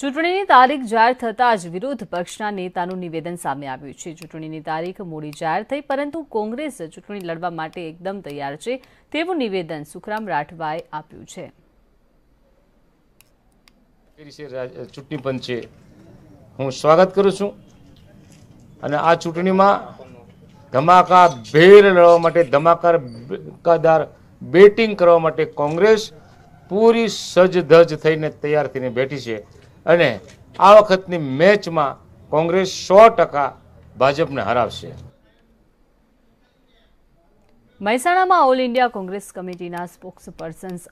ચૂંટણીની તારીખ જાહેર થતાં જ વિરોધ પક્ષના નેતાનું નિવેદન સામે આવ્યું છે ચૂંટણીની તારીખ મોડી જાહેર થઈ પરંતુ કોંગ્રેસ ચૂંટણી લડવા માટે એકદમ તૈયાર છે તેવું નિવેદન સુખરામ રાઠવાએ આપ્યું છે ચૂંટણી પંચે હું સ્વાગત કરું છું અને આ ચૂંટણીમાં ધમાકા ભેર લડવા માટે ધમાકારદાર બેટિંગ કરવા માટે કોંગ્રેસ પૂરી સજધજ થઈને તૈયાર થઈને બેઠી છે અને આ વખતની મેચમાં કોંગ્રેસ સો ટકા ભાજપને હરાવશે મહેસાણામાં ઓલ ઇન્ડિયા કોંગ્રેસ કમિટીના સ્પોક્સપર્સન્સ